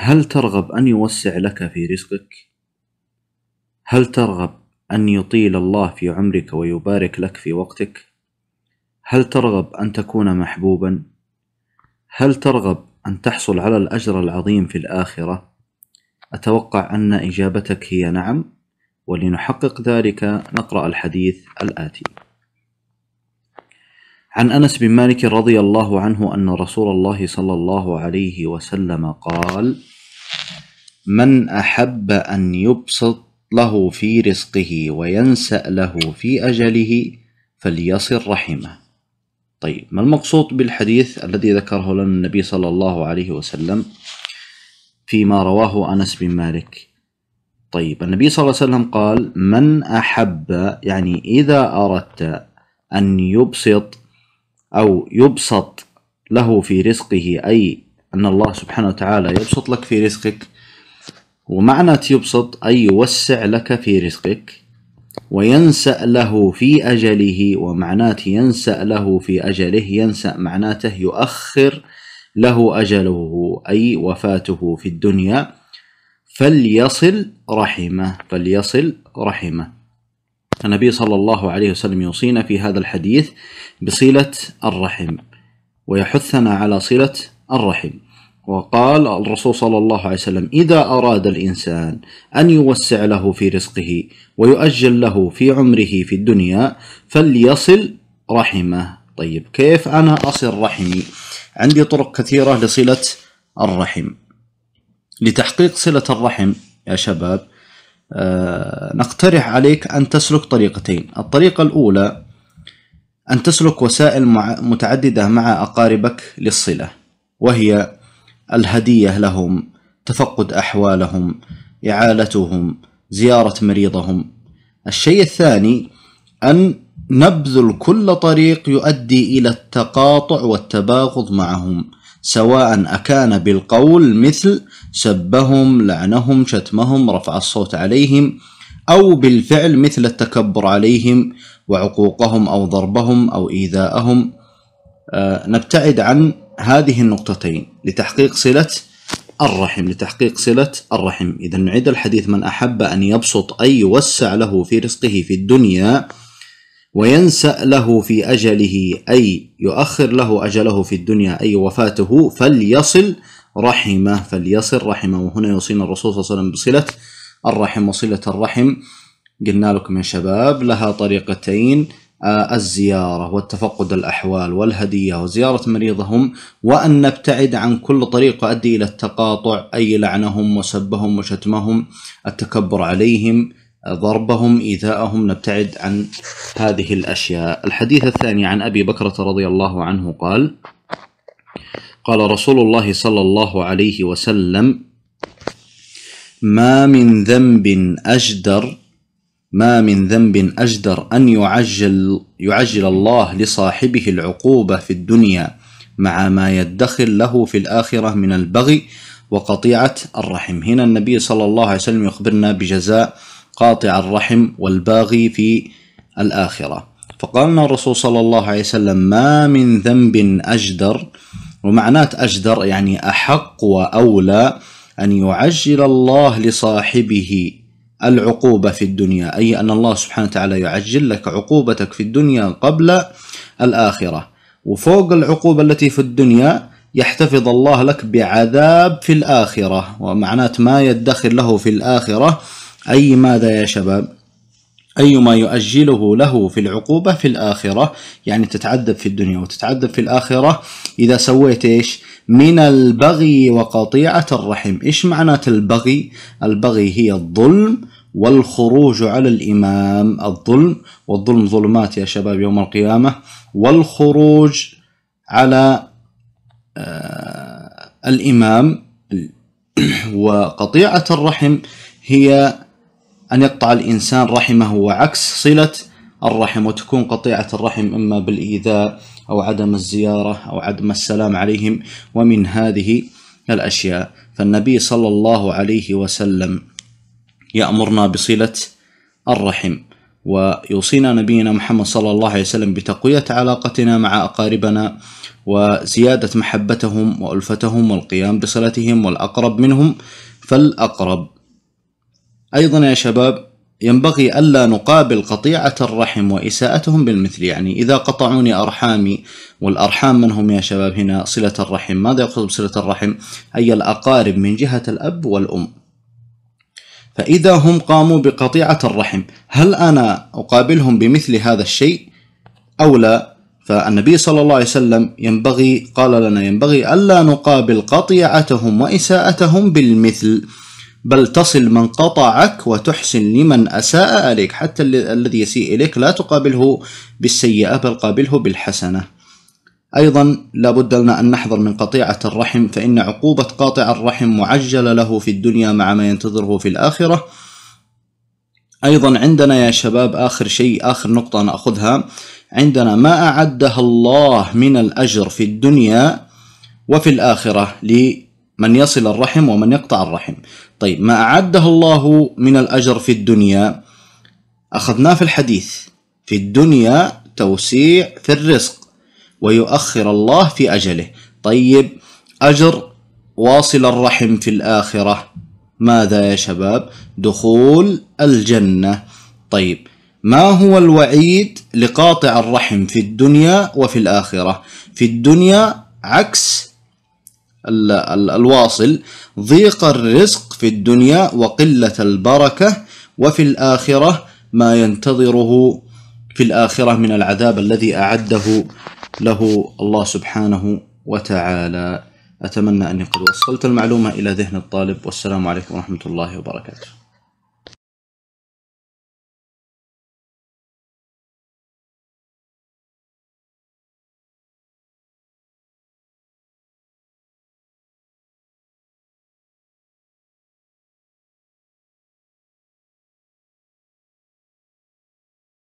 هل ترغب أن يوسع لك في رزقك؟ هل ترغب أن يطيل الله في عمرك ويبارك لك في وقتك؟ هل ترغب أن تكون محبوبا؟ هل ترغب أن تحصل على الأجر العظيم في الآخرة؟ أتوقع أن إجابتك هي نعم، ولنحقق ذلك نقرأ الحديث الآتي. عن انس بن مالك رضي الله عنه ان رسول الله صلى الله عليه وسلم قال من احب ان يبسط له في رزقه وينسا له في اجله فليصل رحمه طيب ما المقصود بالحديث الذي ذكره لنا النبي صلى الله عليه وسلم فيما رواه انس بن مالك طيب النبي صلى الله عليه وسلم قال من احب يعني اذا اردت ان يبسط أو يبسط له في رزقه أي أن الله سبحانه وتعالى يبسط لك في رزقك ومعنى يبسط أي يوسع لك في رزقك وينسأ له في أجله ومعناته ينسأ له في أجله ينسأ معناته يؤخر له أجله أي وفاته في الدنيا فليصل رحمه فليصل رحمه النبي صلى الله عليه وسلم يوصينا في هذا الحديث بصلة الرحم ويحثنا على صلة الرحم وقال الرسول صلى الله عليه وسلم إذا أراد الإنسان أن يوسع له في رزقه ويؤجل له في عمره في الدنيا فليصل رحمه طيب كيف أنا أصل رحمي عندي طرق كثيرة لصلة الرحم لتحقيق صلة الرحم يا شباب آه، نقترح عليك أن تسلك طريقتين الطريقة الأولى أن تسلك وسائل متعددة مع أقاربك للصلة وهي الهدية لهم تفقد أحوالهم إعالتهم زيارة مريضهم الشيء الثاني أن نبذل كل طريق يؤدي إلى التقاطع والتباغض معهم سواء أكان بالقول مثل سبهم لعنهم شتمهم رفع الصوت عليهم أو بالفعل مثل التكبر عليهم وعقوقهم أو ضربهم أو إيذاءهم أه نبتعد عن هذه النقطتين لتحقيق صلة الرحم لتحقيق صلة الرحم إذا نعيد الحديث من أحب أن يبسط أي يوسع له في رزقه في الدنيا وينسأ له في أجله أي يؤخر له أجله في الدنيا أي وفاته فليصل رحمه فليصل رحمه وهنا يوصينا الرسول صلى الله عليه وسلم بصلة الرحم وصلة الرحم قلنا لكم يا شباب لها طريقتين آه، الزيارة والتفقد الأحوال والهدية وزيارة مريضهم وأن نبتعد عن كل طريق يؤدي إلى التقاطع أي لعنهم وسبهم وشتمهم التكبر عليهم ضربهم إيذاءهم نبتعد عن هذه الأشياء الحديث الثاني عن أبي بكرة رضي الله عنه قال قال رسول الله صلى الله عليه وسلم ما من ذنب أجدر ما من ذنب أجدر أن يعجل يعجل الله لصاحبه العقوبة في الدنيا مع ما يدخر له في الآخرة من البغي وقطيعة الرحم هنا النبي صلى الله عليه وسلم يخبرنا بجزاء قاطع الرحم والباغي في الآخرة فقالنا الرسول صلى الله عليه وسلم ما من ذنب أجدر ومعناه أجدر يعني أحق وأولى أن يعجل الله لصاحبه العقوبة في الدنيا أي أن الله سبحانه وتعالى يعجل لك عقوبتك في الدنيا قبل الآخرة وفوق العقوبة التي في الدنيا يحتفظ الله لك بعذاب في الآخرة ومعناه ما يدخر له في الآخرة أي ماذا يا شباب؟ أي ما يؤجله له في العقوبة في الآخرة يعني تتعذب في الدنيا وتتعذب في الآخرة إذا سويت إيش من البغي وقطيعة الرحم إيش معنى البغي البغي هي الظلم والخروج على الإمام الظلم والظلم ظلمات يا شباب يوم القيامة والخروج على آه الإمام وقطيعة الرحم هي أن يقطع الإنسان رحمه وعكس صلة الرحم وتكون قطيعة الرحم إما بالإيذاء أو عدم الزيارة أو عدم السلام عليهم ومن هذه الأشياء فالنبي صلى الله عليه وسلم يأمرنا بصلة الرحم ويوصينا نبينا محمد صلى الله عليه وسلم بتقوية علاقتنا مع أقاربنا وزيادة محبتهم وألفتهم والقيام بصلتهم والأقرب منهم فالأقرب أيضا يا شباب ينبغي ألا نقابل قطيعة الرحم وإساءتهم بالمثل يعني إذا قطعوني أرحامي والأرحام من هم يا شباب هنا صلة الرحم ماذا يقصد بصلة الرحم أي الأقارب من جهة الأب والأم فإذا هم قاموا بقطيعة الرحم هل أنا أقابلهم بمثل هذا الشيء أو لا فالنبي صلى الله عليه وسلم ينبغي قال لنا ينبغي ألا نقابل قطيعتهم وإساءتهم بالمثل بل تصل من قطعك وتحسن لمن أساء إليك حتى الذي يسيء إليك لا تقابله بالسيئة بل قابله بالحسنة أيضا لا بد لنا أن نحذر من قطيعة الرحم فإن عقوبة قاطع الرحم معجلة له في الدنيا مع ما ينتظره في الآخرة أيضا عندنا يا شباب آخر شيء آخر نقطة نأخذها عندنا ما أعدها الله من الأجر في الدنيا وفي الآخرة لي من يصل الرحم ومن يقطع الرحم طيب ما أعده الله من الأجر في الدنيا أخذناه في الحديث في الدنيا توسيع في الرزق ويؤخر الله في أجله طيب أجر واصل الرحم في الآخرة ماذا يا شباب دخول الجنة طيب ما هو الوعيد لقاطع الرحم في الدنيا وفي الآخرة في الدنيا عكس الواصل ضيق الرزق في الدنيا وقلة البركة وفي الآخرة ما ينتظره في الآخرة من العذاب الذي أعده له الله سبحانه وتعالى أتمنى أني قد وصلت المعلومة إلى ذهن الطالب والسلام عليكم ورحمة الله وبركاته